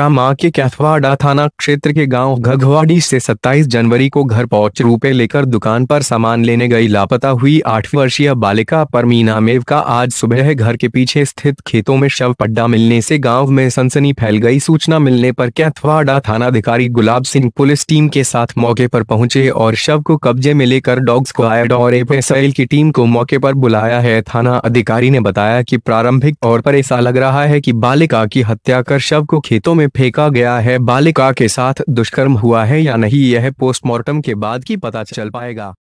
मां के कैथवाड़ा थाना क्षेत्र के गांव घगवाड़ी से 27 जनवरी को घर पहुंच रुपए लेकर दुकान पर सामान लेने गई लापता हुई आठ वर्षीय बालिका परमीना मेव का आज सुबह घर के पीछे स्थित खेतों में शव पड्डा मिलने से गांव में सनसनी फैल गई सूचना मिलने पर कैथवाड़ा थाना अधिकारी गुलाब सिंह पुलिस टीम के साथ मौके पर पहुंचे और शव को कब्जे में लेकर डॉग स्क्वाड और एफएसएल की टीम को मौके पर बुलाया है थाना अधिकारी ने बताया की प्रारंभिक तौर पर ऐसा लग रहा है की बालिका की हत्या कर शव को खेतों में में फेंका गया है बालिका के साथ दुष्कर्म हुआ है या नहीं यह पोस्टमार्टम के बाद ही पता चल पाएगा